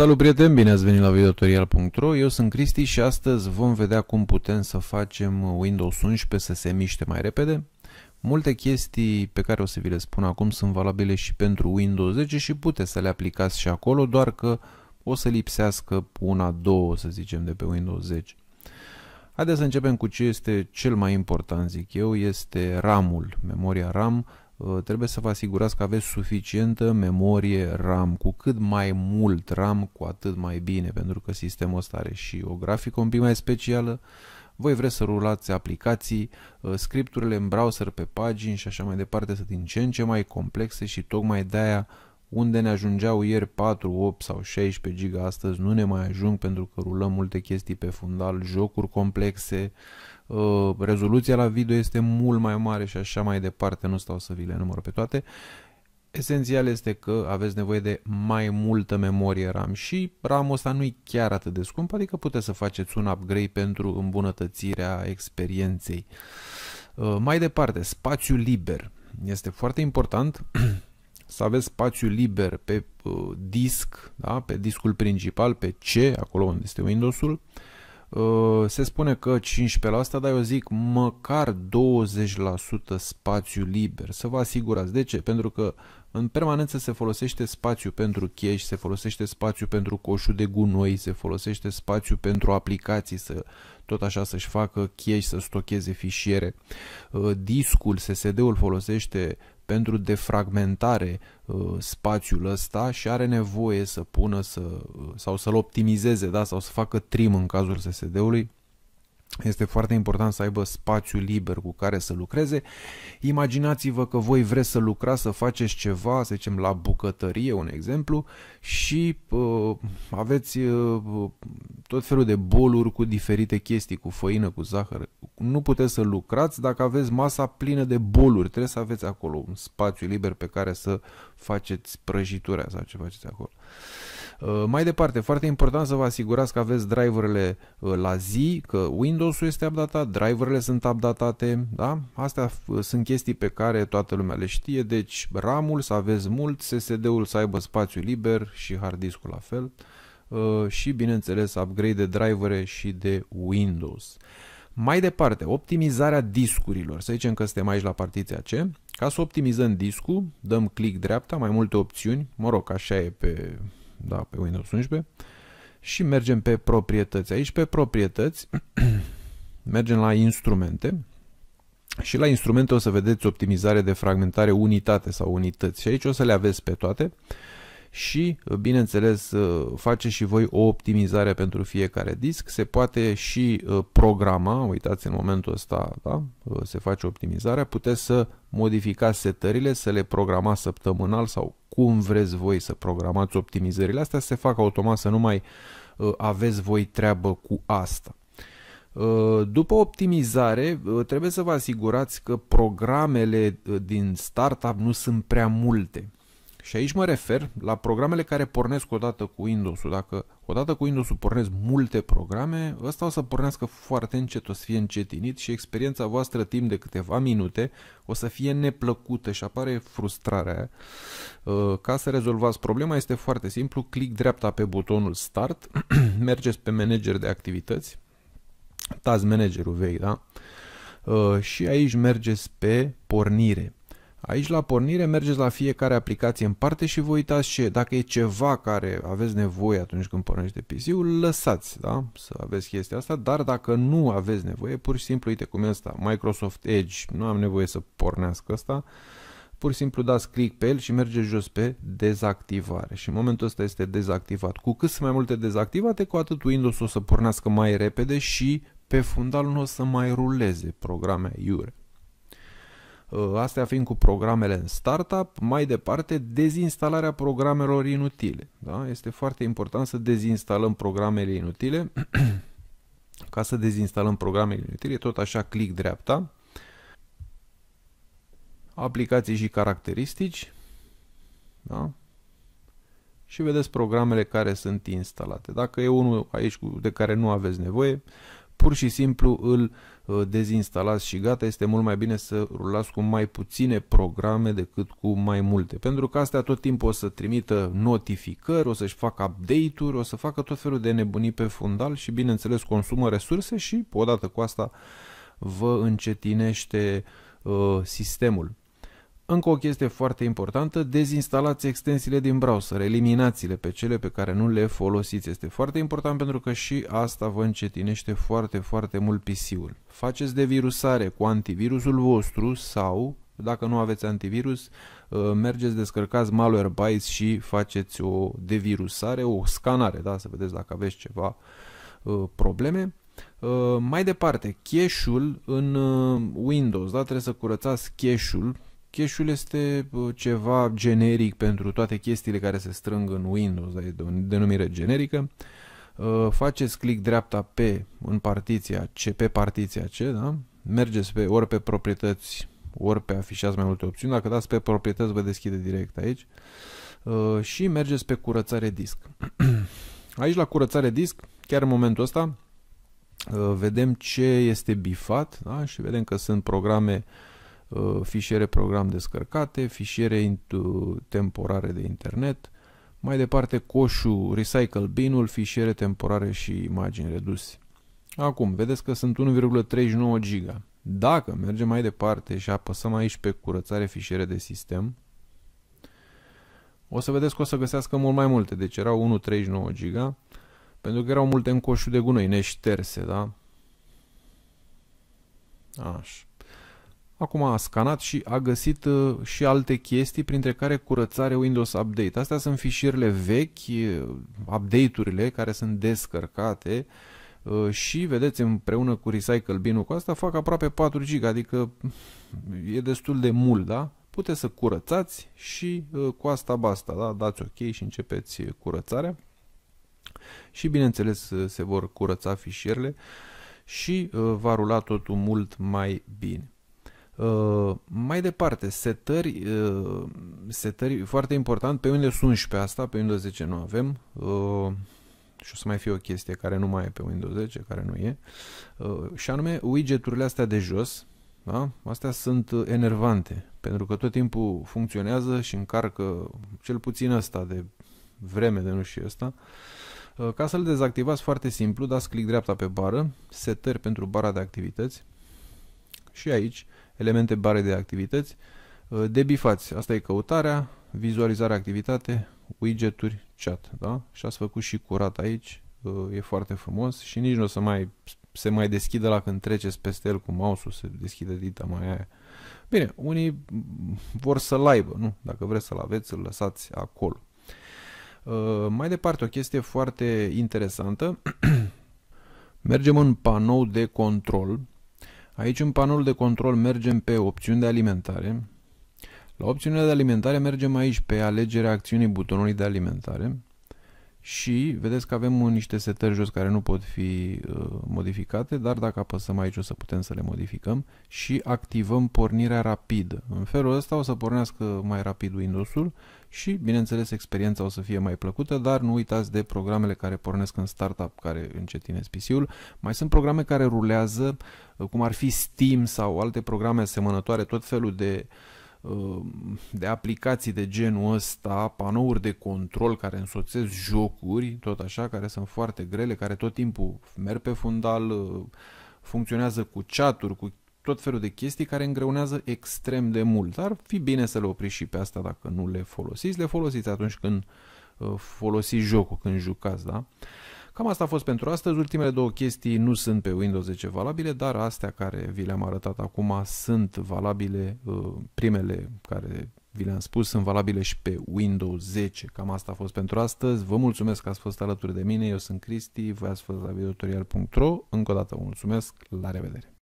Salut prieteni, bine ați venit la videotorial.ro eu sunt Cristi și astăzi vom vedea cum putem să facem Windows 11 să se miște mai repede. Multe chestii pe care o să vi le spun acum sunt valabile și pentru Windows 10 și puteți să le aplicați și acolo, doar că o să lipsească una, două să zicem de pe Windows 10. Haideți să începem cu ce este cel mai important, zic eu, este RAM-ul, memoria RAM Uh, trebuie să vă asigurați că aveți suficientă memorie RAM. Cu cât mai mult RAM, cu atât mai bine, pentru că sistemul ăsta are și o grafică un pic mai specială. Voi vreți să rulați aplicații, uh, scripturile în browser pe pagini și așa mai departe sunt din ce în ce mai complexe și tocmai de-aia unde ne ajungeau ieri 4, 8 sau 16 GB astăzi nu ne mai ajung pentru că rulăm multe chestii pe fundal, jocuri complexe, Uh, rezoluția la video este mult mai mare și așa mai departe, nu stau să vi le număr pe toate. Esențial este că aveți nevoie de mai multă memorie RAM și RAM-ul ăsta nu e chiar atât de scump, adică puteți să faceți un upgrade pentru îmbunătățirea experienței. Uh, mai departe, spațiu liber. Este foarte important să aveți spațiu liber pe uh, disc, da? pe discul principal, pe C, acolo unde este Windows-ul, uh, Uh, se spune că 15%, dar eu zic măcar 20% spațiu liber, să vă asigurați. De ce? Pentru că în permanență se folosește spațiu pentru cash, se folosește spațiu pentru coșul de gunoi, se folosește spațiu pentru aplicații să tot așa să-și facă cache, să stocheze fișiere. Uh, discul, SSD-ul folosește pentru defragmentare uh, spațiul ăsta și are nevoie să pună să, uh, sau să-l optimizeze da? sau să facă trim în cazul SSD-ului este foarte important să aibă spațiu liber cu care să lucreze. Imaginați-vă că voi vreți să lucrați, să faceți ceva, să zicem la bucătărie, un exemplu, și uh, aveți uh, tot felul de boluri cu diferite chestii, cu făină, cu zahăr, nu puteți să lucrați dacă aveți masa plină de boluri. Trebuie să aveți acolo un spațiu liber pe care să faceți prăjitura sau ce faceți acolo. Uh, mai departe, foarte important să vă asigurați că aveți driverele uh, la zi, că Windows-ul este updatat, driverele sunt updatate, da? Astea uh, sunt chestii pe care toată lumea le știe, deci RAM-ul să aveți mult, SSD-ul să aibă spațiu liber și hard ul la fel și bineînțeles upgrade de drivere și de Windows. Mai departe, optimizarea discurilor. Să zicem că suntem aici la partiția C. Ca să optimizăm discul, dăm click dreapta, mai multe opțiuni. Mă rog, așa e pe, da, pe Windows 11. Și mergem pe proprietăți. Aici pe proprietăți mergem la instrumente. Și la instrumente o să vedeți optimizare de fragmentare unitate sau unități. Și aici o să le aveți pe toate și, bineînțeles, ă, face și voi o optimizare pentru fiecare disc. Se poate și ă, programa, uitați în momentul ăsta, da? Ă, se face optimizarea, puteți să modificați setările, să le programați săptămânal sau cum vreți voi să programați optimizările astea, se fac automat să nu mai aveți voi treabă cu asta. După optimizare, trebuie să vă asigurați că programele din startup nu sunt prea multe. Și aici mă refer la programele care pornesc odată cu Windows-ul. Dacă odată cu Windows-ul pornesc multe programe, ăsta o să pornească foarte încet, o să fie încetinit și experiența voastră timp de câteva minute o să fie neplăcută și apare frustrarea uh, Ca să rezolvați problema este foarte simplu, clic dreapta pe butonul Start, mergeți pe Manager de activități, tați managerul vei, da? Uh, și aici mergeți pe pornire Aici la pornire mergeți la fiecare aplicație în parte și vă uitați ce, dacă e ceva care aveți nevoie atunci când pornește de PC-ul, lăsați da? să aveți chestia asta, dar dacă nu aveți nevoie, pur și simplu, uite cum e asta, Microsoft Edge, nu am nevoie să pornească asta, pur și simplu dați click pe el și mergeți jos pe dezactivare și în momentul ăsta este dezactivat. Cu cât sunt mai multe dezactivate, cu atât Windows o să pornească mai repede și pe fundal nu o să mai ruleze programe iure. Uh, astea fiind cu programele în startup, mai departe dezinstalarea programelor inutile. Da? Este foarte important să dezinstalăm programele inutile. Ca să dezinstalăm programele inutile, tot așa click dreapta, aplicații și caracteristici, da? și vedeți programele care sunt instalate. Dacă e unul aici de care nu aveți nevoie, pur și simplu îl uh, dezinstalați și gata, este mult mai bine să rulați cu mai puține programe decât cu mai multe, pentru că astea tot timpul o să trimită notificări, o să-și facă update-uri, o să facă tot felul de nebunii pe fundal și bineînțeles consumă resurse și odată cu asta vă încetinește uh, sistemul. Încă o chestie foarte importantă, dezinstalați extensiile din browser, eliminați-le pe cele pe care nu le folosiți. Este foarte important pentru că și asta vă încetinește foarte, foarte mult PC-ul. Faceți de virusare cu antivirusul vostru sau, dacă nu aveți antivirus, ă, mergeți, descărcați Malwarebytes și faceți o devirusare, o scanare, da, să vedeți dacă aveți ceva ă, probleme. Ă, mai departe, cache-ul în Windows, da, trebuie să curățați cache-ul Cache-ul este ceva generic pentru toate chestiile care se strâng în Windows, e de o denumire generică. Uh, faceți click dreapta pe în partiția C, pe partiția C, da? Mergeți pe, ori pe proprietăți, ori pe afișați mai multe opțiuni. Dacă dați pe proprietăți, vă deschide direct aici. Uh, și mergeți pe curățare disc. Aici la curățare disc, chiar în momentul ăsta, uh, vedem ce este bifat da? și vedem că sunt programe uh, Uh, fișiere program descărcate, fișiere temporare de internet, mai departe coșul Recycle Bin-ul, fișiere temporare și imagini reduse. Acum, vedeți că sunt 1,39 giga. Dacă mergem mai departe și apăsăm aici pe curățare fișiere de sistem, o să vedeți că o să găsească mult mai multe. Deci erau 1,39 giga, pentru că erau multe în coșul de gunoi, neșterse, da? Așa. Acum a scanat și a găsit uh, și alte chestii, printre care curățare Windows Update. Astea sunt fișierele vechi, uh, update-urile care sunt descărcate uh, și, vedeți, împreună cu Recycle bin cu asta fac aproape 4 GB, adică mm, e destul de mult, da? Puteți să curățați și cu asta basta, da? Dați OK și începeți curățarea. Și, bineînțeles, se vor curăța fișierele și va rula totul mult mai bine. Uh, mai departe, setări, uh, setări foarte important, pe Windows 11 asta, pe Windows 10 nu avem uh, și o să mai fie o chestie care nu mai e pe Windows 10, care nu e, uh, și anume widgeturile astea de jos, da? astea sunt uh, enervante, pentru că tot timpul funcționează și încarcă cel puțin ăsta de vreme de nu și ăsta. Uh, ca să-l dezactivați foarte simplu, dați click dreapta pe bară, setări pentru bara de activități, și aici, elemente bare de activități, uh, debifați, asta e căutarea, vizualizarea activitate, widgeturi, chat, da? Și ați făcut și curat aici, uh, e foarte frumos și nici nu o să mai se mai deschide la când treceți peste el cu mouse-ul, se deschide dita mai aia. Bine, unii vor să-l aibă, nu? Dacă vreți să-l aveți, îl lăsați acolo. Uh, mai departe, o chestie foarte interesantă. Mergem în panou de control Aici în panoul de control mergem pe opțiuni de alimentare. La opțiunea de alimentare mergem aici pe alegerea acțiunii butonului de alimentare și vedeți că avem niște setări jos care nu pot fi uh, modificate, dar dacă apăsăm aici o să putem să le modificăm și activăm pornirea rapidă. În felul ăsta o să pornească mai rapid Windows-ul și, bineînțeles, experiența o să fie mai plăcută, dar nu uitați de programele care pornesc în startup, care încetinesc PC-ul. Mai sunt programe care rulează, uh, cum ar fi Steam sau alte programe asemănătoare, tot felul de uh, Uh, de aplicații de genul ăsta, panouri de control care însoțesc jocuri, tot așa, care sunt foarte grele, care tot timpul merg pe fundal, uh, funcționează cu chaturi, cu tot felul de chestii care îngreunează extrem de mult. Ar fi bine să le opriți și pe asta dacă nu le folosiți. Le folosiți atunci când uh, folosiți jocul, când jucați, da? Uh, Cam asta a fost pentru astăzi. Ultimele două chestii nu sunt pe Windows 10 valabile, dar astea care vi le-am arătat acum sunt valabile. Uh, primele care vi le-am spus sunt valabile și pe Windows 10. Cam asta a fost pentru astăzi. Vă mulțumesc că ați fost alături de mine. Eu sunt Cristi, voi ați fost la videotutorial.ro. Încă o dată vă mulțumesc. La revedere!